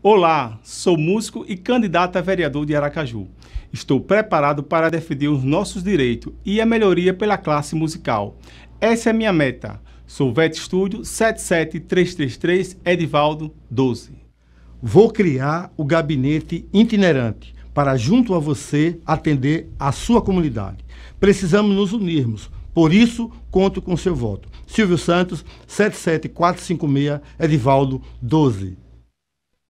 Olá, sou músico e candidato a vereador de Aracaju. Estou preparado para defender os nossos direitos e a melhoria pela classe musical. Essa é minha meta. Sou VET Estúdio 77333 Edivaldo 12. Vou criar o gabinete itinerante para, junto a você, atender a sua comunidade. Precisamos nos unirmos. Por isso, conto com seu voto. Silvio Santos, 77456, Edivaldo 12.